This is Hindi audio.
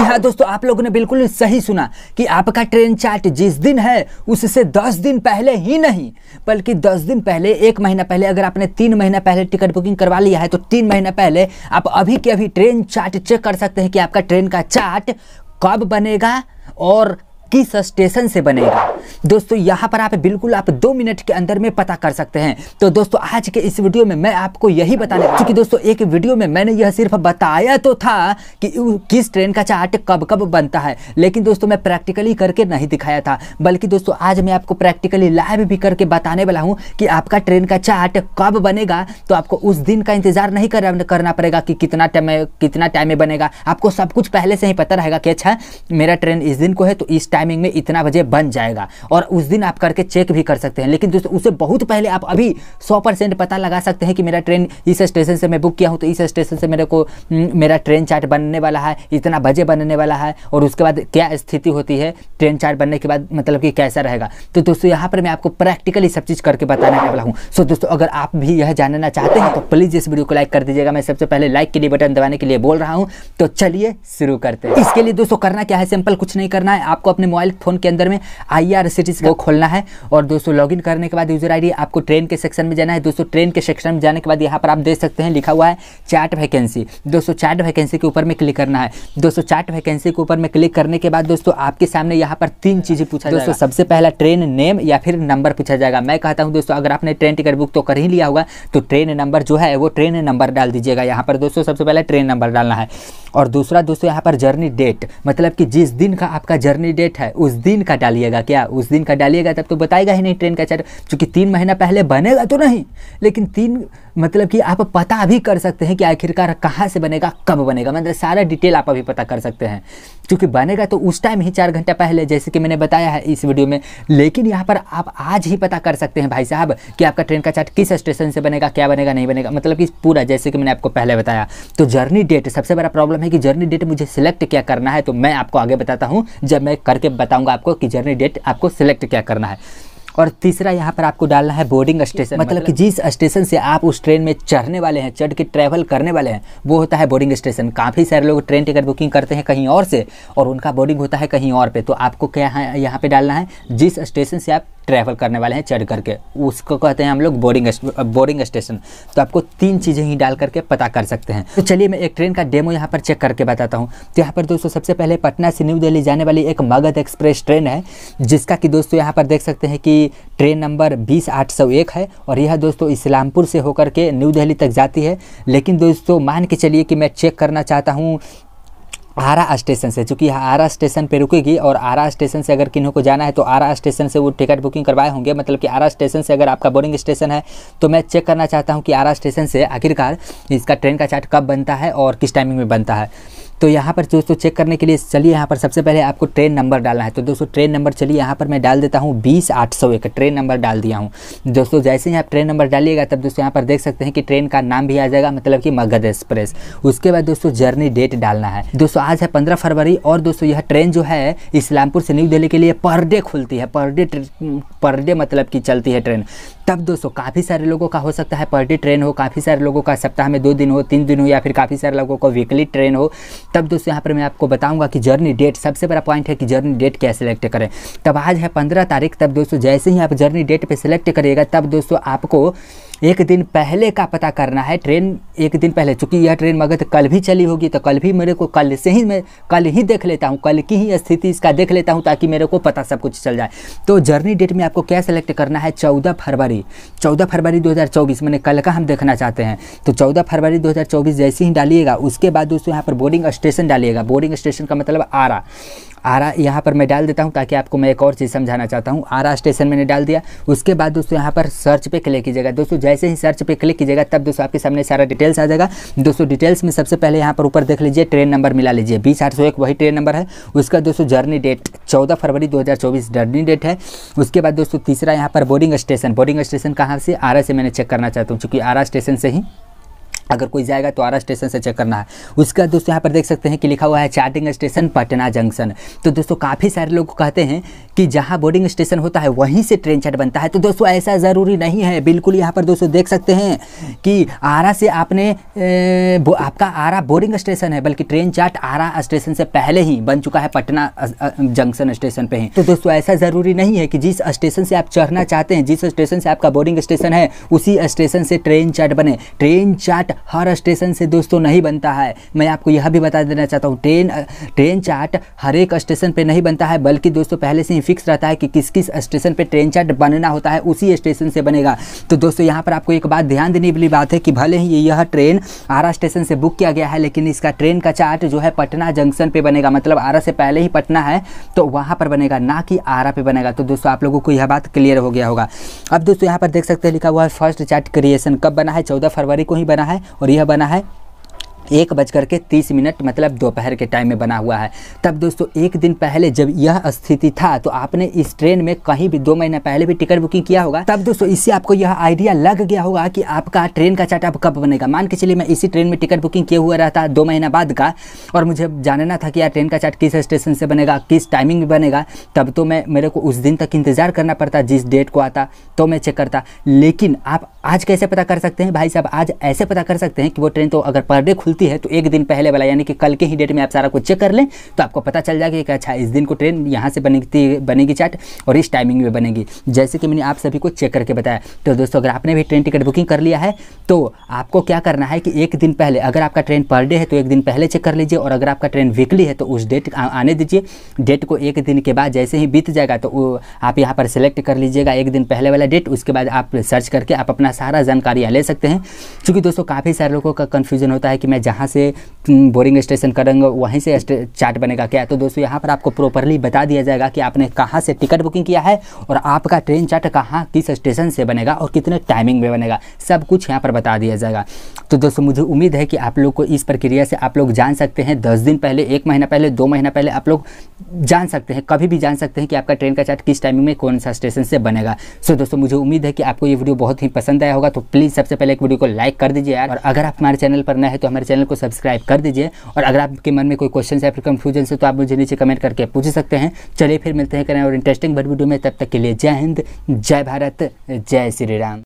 जी हाँ दोस्तों आप लोगों ने बिल्कुल सही सुना कि आपका ट्रेन चार्ट जिस दिन है उससे दस दिन पहले ही नहीं बल्कि दस दिन पहले एक महीना पहले अगर आपने तीन महीना पहले टिकट बुकिंग करवा लिया है तो तीन महीना पहले आप अभी के अभी ट्रेन चार्ट चेक कर सकते हैं कि आपका ट्रेन का चार्ट कब बनेगा और किस स्टेशन से बनेगा दोस्तों यहाँ पर आप बिल्कुल आप दो मिनट के अंदर में पता कर सकते हैं तो दोस्तों आज के इस वीडियो में मैं आपको यही बताने क्योंकि दोस्तों एक वीडियो में मैंने यह सिर्फ बताया तो था कि किस ट्रेन का चार्ट कब कब बनता है लेकिन दोस्तों मैं प्रैक्टिकली करके नहीं दिखाया था बल्कि दोस्तों आज मैं आपको प्रैक्टिकली लाइव भी करके बताने वाला हूँ कि आपका ट्रेन का चार्ट कब बनेगा तो आपको उस दिन का इंतजार नहीं करना पड़ेगा कि कितना टाइम कितना टाइम में बनेगा आपको सब कुछ पहले से ही पता रहेगा कि अच्छा मेरा ट्रेन इस दिन को है तो इस टाइम टाइमिंग में इतना बजे बन जाएगा और उस दिन आप करके चेक भी कर सकते हैं लेकिन दोस्तों उससे बहुत पहले आप अभी सौ परसेंट पता लगा सकते हैं कि मेरा ट्रेन इस स्टेशन से मैं बुक किया हूँ तो इस स्टेशन से मेरे को हम्म, मेरा ट्रेन चार्ट बनने वाला है इतना बजे बनने वाला है और उसके बाद क्या स्थिति होती है ट्रेन चार्ट बनने के बाद मतलब कि कैसा रहेगा तो दोस्तों यहाँ पर मैं आपको प्रैक्टिकली सब चीज़ करके बताने वाला हूँ सो दोस्तों अगर आप भी यह जानना चाहते हैं तो प्लीज़ इस वीडियो को लाइक कर दीजिएगा मैं सबसे पहले लाइक के लिए बटन दबाने के लिए बोल रहा हूँ तो चलिए शुरू करते हैं इसके लिए दोस्तों करना क्या है सिंपल कुछ नहीं करना है आपको अपने मोबाइल फोन के अंदर में आई आर सी को खोलना है और दोस्तों लॉग करने के बाद यूजर आई आपको ट्रेन के सेक्शन में जाना है दोस्तों ट्रेन के सेक्शन में जाने के बाद यहाँ पर आप देख सकते हैं लिखा हुआ है चैट वैकेंसी दोस्तों चैट वैकेंसी के ऊपर में क्लिक करना है दोस्तों चैट वैकेंसी के ऊपर में क्लिक करने के बाद दोस्तों आपके सामने यहाँ पर तीन चीज़ें पूछा दोस्तों सबसे पहला ट्रेन नेम या फिर नंबर पूछा जाएगा मैं कहता हूँ दोस्तों अगर आपने ट्रेन टिकट बुक तो कर ही लिया होगा तो ट्रेन नंबर जो है वो ट्रेन नंबर डाल दीजिएगा यहाँ पर दोस्तों सबसे पहले ट्रेन नंबर डालना है और दूसरा दोस्तों यहाँ पर जर्नी डेट मतलब कि जिस दिन का आपका जर्नी डेट है उस दिन का डालिएगा क्या उस दिन का डालिएगा तब तो बताएगा ही नहीं ट्रेन का चार्ट चूंकि तीन महीना पहले बनेगा तो नहीं लेकिन तीन मतलब कि आप पता भी कर सकते हैं कि आखिरकार कहाँ से बनेगा कब बनेगा मतलब सारा डिटेल आप अभी पता कर सकते हैं चूँकि बनेगा तो उस टाइम ही चार घंटा पहले जैसे कि मैंने बताया है इस वीडियो में लेकिन यहाँ पर आप आज ही पता कर सकते हैं भाई साहब कि आपका ट्रेन का चार्ट किस स्टेशन से बनेगा क्या बनेगा नहीं बनेगा मतलब कि पूरा जैसे कि मैंने आपको पहले बताया तो जर्नी डेट सबसे बड़ा प्रॉब्लम है कि जर्नी डेट मुझे सिलेक्ट क्या करना है तो मैं आपको आगे बताता हूँ जब मैं करके बताऊंगा आपको कि जर्नी डेट आपको सिलेक्ट क्या करना है और तीसरा यहाँ पर आपको डालना है बोर्डिंग स्टेशन मतलब, मतलब कि जिस स्टेशन से आप उस ट्रेन में चढ़ने वाले हैं चढ़ के ट्रैवल करने वाले हैं वो होता है बोर्डिंग स्टेशन काफ़ी सारे लोग ट्रेन टिकट बुकिंग करते हैं कहीं और से और उनका बोर्डिंग होता है कहीं और पे तो आपको क्या है यहाँ पे डालना है जिस स्टेशन से आप ट्रैवल करने वाले हैं चढ़ करके उसको कहते हैं हम लोग बोर्डिंग बोर्डिंग स्टेशन तो आपको तीन चीज़ें ही डाल करके पता कर सकते हैं तो चलिए मैं एक ट्रेन का डेमो यहाँ पर चेक करके बताता हूँ तो यहाँ पर दोस्तों सबसे पहले पटना से न्यू दिल्ली जाने वाली एक मगध एक्सप्रेस ट्रेन है जिसका कि दोस्तों यहाँ पर देख सकते हैं कि ट्रेन नंबर बीस आठ सौ एक है और यह दोस्तों इस्लामपुर से होकर के न्यू दिल्ली तक जाती है लेकिन दोस्तों मान के चलिए कि मैं चेक करना चाहता हूँ आरा स्टेशन से चूँकि आरा स्टेशन पे रुकेगी और आरा स्टेशन से अगर किन्हों को जाना है तो आरा स्टेशन से वो टिकट बुकिंग करवाए होंगे मतलब कि आरा स्टेशन से अगर आपका बोरिंग स्टेशन है तो मैं चेक करना चाहता हूँ कि आरा स्टेशन से आखिरकार इसका ट्रेन का चार्ट कब बनता है और किस टाइमिंग में बनता है तो यहाँ पर दोस्तों चेक करने के लिए चलिए यहाँ पर सबसे पहले आपको ट्रेन नंबर डालना है तो दोस्तों ट्रेन नंबर चलिए यहाँ पर मैं डाल देता हूँ बीस आठ सौ एक ट्रेन नंबर डाल दिया हूँ दोस्तों जैसे ही आप ट्रेन नंबर डालिएगा तब दोस्तों यहाँ पर देख सकते हैं कि ट्रेन का नाम भी आ जाएगा मतलब कि मगध एक्सप्रेस उसके बाद दोस्तों जर्नी डेट डालना है दोस्तों आज है पंद्रह फरवरी और दोस्तों यह ट्रेन जो है इस्लामपुर से न्यू दिल्ली के लिए पर डे खुलती है पर डे पर डे मतलब कि चलती है ट्रेन तब दोस्तों काफ़ी सारे लोगों का हो सकता है पर डे ट्रेन हो काफ़ी सारे लोगों का सप्ताह में दो दिन हो तीन दिन हो या फिर काफ़ी सारे लोगों का वीकली ट्रेन हो तब दोस्तों यहाँ पर मैं आपको बताऊँगा कि जर्नी डेट सबसे बड़ा पॉइंट है कि जर्नी डेट क्या सिलेक्ट करें तब आज है पंद्रह तारीख तब दोस्तों जैसे ही आप जर्नी डेट पर सिलेक्ट करिएगा तब दोस्तों आपको एक दिन पहले का पता करना है ट्रेन एक दिन पहले चूँकि यह ट्रेन मगध कल भी चली होगी तो कल भी मेरे को कल से ही मैं कल ही देख लेता हूँ कल की ही स्थिति इसका देख लेता हूँ ताकि मेरे को पता सब कुछ चल जाए तो जर्नी डेट में आपको क्या सेलेक्ट करना है चौदह फरवरी होगी 14 फरवरी 2024 मैंने कल का हम देखना चाहते हैं तो 14 फरवरी 2024 जैसे ही डालिएगा उसके बाद दोस्तों यहाँ पर बोर्डिंग स्टेशन डालिएगा बोर्डिंग स्टेशन का मतलब आरा आरा यहाँ पर मैं डाल देता हूँ ताकि आपको मैं एक और चीज़ समझाना चाहता हूँ आरा स्टेशन मैंने डाल दिया उसके बाद दोस्तों यहाँ पर सर्च पे क्लिक कीजिएगा दोस्तों जैसे ही सर्च पे क्लिक कीजिएगा तब दोस्तों आपके सामने सारा डिटेल्स आ जाएगा दोस्तों डिटेल्स में सबसे पहले यहाँ पर ऊपर देख लीजिए ट्रेन नंबर मिला लीजिए बीस आठ वही ट्रेन नंबर है उसका दोस्तों जर्नी डेट चौदह फरवरी दो जर्नी डेट है उसके बाद दोस्तों तीसरा यहाँ पर बोर्डिंग स्टेशन बोर्डिंग स्टेशन कहाँ से आरा से मैंने चेक करना चाहता हूँ चूँकि आरा स्टेशन से ही अगर कोई जाएगा तो आरा स्टेशन से चेक करना है उसका दोस्तों यहाँ पर देख सकते हैं कि लिखा हुआ है चार्टिंग स्टेशन पटना जंक्शन तो दोस्तों काफ़ी सारे लोग कहते हैं कि जहाँ बोर्डिंग स्टेशन होता है वहीं से ट्रेन चार्ट बनता है तो दोस्तों ऐसा ज़रूरी नहीं है बिल्कुल यहाँ पर दोस्तों देख सकते हैं कि आरा से आपने ए, आपका आरा बोर्डिंग स्टेशन है बल्कि ट्रेन चार्ट आरा स्टेशन से पहले ही बन चुका है पटना जंक्शन स्टेशन पर ही तो दोस्तों ऐसा ज़रूरी नहीं है कि जिस स्टेशन से आप चढ़ना चाहते हैं जिस स्टेशन से आपका बोर्डिंग स्टेशन है उसी स्टेशन से ट्रेन चार्ट बने ट्रेन चार्ट हर स्टेशन से दोस्तों नहीं बनता है मैं आपको यह भी बता देना चाहता हूँ ट्रेन ट्रेन चार्ट हर एक स्टेशन पर नहीं बनता है बल्कि दोस्तों पहले से ही फिक्स रहता है कि किस किस स्टेशन पर ट्रेन चार्ट बनना होता है उसी स्टेशन से बनेगा तो दोस्तों यहाँ पर आपको एक बात ध्यान देने वाली बात है कि भले ही यह ट्रेन आरा स्टेशन से बुक किया गया है लेकिन इसका ट्रेन का चार्ट जो है पटना जंक्शन पे बनेगा मतलब आरा से पहले ही पटना है तो वहाँ पर बनेगा ना कि आरा पे बनेगा तो दोस्तों आप लोगों को यह बात क्लियर हो गया होगा अब दोस्तों यहाँ पर देख सकते हैं लिखा हुआ है फर्स्ट चार्ट क्रिएशन कब बना है चौदह फरवरी को ही बना है और यह बना है एक बज करके तीस मिनट मतलब दोपहर के टाइम में बना हुआ है तब दोस्तों एक दिन पहले जब यह स्थिति था तो आपने इस ट्रेन में कहीं भी दो महीना पहले भी टिकट बुकिंग किया होगा तब दोस्तों इससे आपको यह आइडिया लग गया होगा कि आपका ट्रेन का चार्ट अब कब बनेगा मान के चलिए मैं इसी ट्रेन में टिकट बुकिंग किए हुआ रहता दो महीना बाद का और मुझे जानना था कि यार ट्रेन का चार्ट किस स्टेशन से बनेगा किस टाइमिंग में बनेगा तब तो मैं मेरे को उस दिन तक इंतजार करना पड़ता जिस डेट को आता तो मैं चेक करता लेकिन आप आज कैसे पता कर सकते हैं भाई साहब आज ऐसे पता कर सकते हैं कि वो ट्रेन तो अगर पर डे खुलती होती है तो एक दिन पहले वाला यानी कि कल के ही डेट में आप सारा कुछ चेक कर लें तो आपको पता चल जाएगा कि अच्छा इस दिन को ट्रेन यहाँ से बनेगी बनेगी चार्ट और इस टाइमिंग में बनेगी जैसे कि मैंने आप सभी को चेक करके बताया तो दोस्तों अगर आपने भी ट्रेन टिकट बुकिंग कर लिया है तो आपको क्या करना है कि एक दिन पहले अगर आपका ट्रेन पर डे है तो एक दिन पहले चेक कर लीजिए और अगर आपका ट्रेन वीकली है तो उस डेट आने दीजिए डेट को एक दिन के बाद जैसे ही बीत जाएगा तो आप यहाँ पर सिलेक्ट कर लीजिएगा एक दिन पहले वाला डेट उसके बाद आप सर्च करके आप अपना सारा जानकारियाँ ले सकते हैं क्योंकि दोस्तों काफ़ी सारे लोगों का कन्फ्यूजन होता है कि मैं जहाँ से बोरिंग स्टेशन करेंगे वहीं से चार्ट बनेगा क्या तो दोस्तों यहाँ पर आपको प्रॉपरली बता दिया जाएगा कि आपने कहाँ से टिकट बुकिंग किया है और आपका ट्रेन चार्ट कहाँ किस स्टेशन से बनेगा और कितने टाइमिंग में बनेगा सब कुछ यहाँ पर बता दिया जाएगा तो दोस्तों मुझे उम्मीद है कि आप लोग को इस प्रक्रिया से आप लोग जान सकते हैं दस दिन पहले एक महीना पहले दो महीना पहले आप लोग जान सकते हैं कभी भी जान सकते हैं कि आपका ट्रेन का चार्ट किस टाइमिंग में कौन सा स्टेशन से बनेगा सो दोस्तों मुझे उम्मीद है कि आपको ये वीडियो बहुत ही पसंद आया होगा तो प्लीज़ सबसे पहले एक वीडियो को लाइक कर दीजिए यार और अगर आप हमारे चैनल पर नए हैं तो हमारे चैनल को सब्सक्राइब कर दीजिए और अगर आपके मन में कोई क्वेश्चन या फिर कंफ्यूजन से तो आप मुझे नीचे कमेंट करके पूछ सकते हैं चलिए फिर मिलते हैं करें और इंटरेस्टिंग भर वीडियो में तब तक के लिए जय हिंद जय भारत जय श्री राम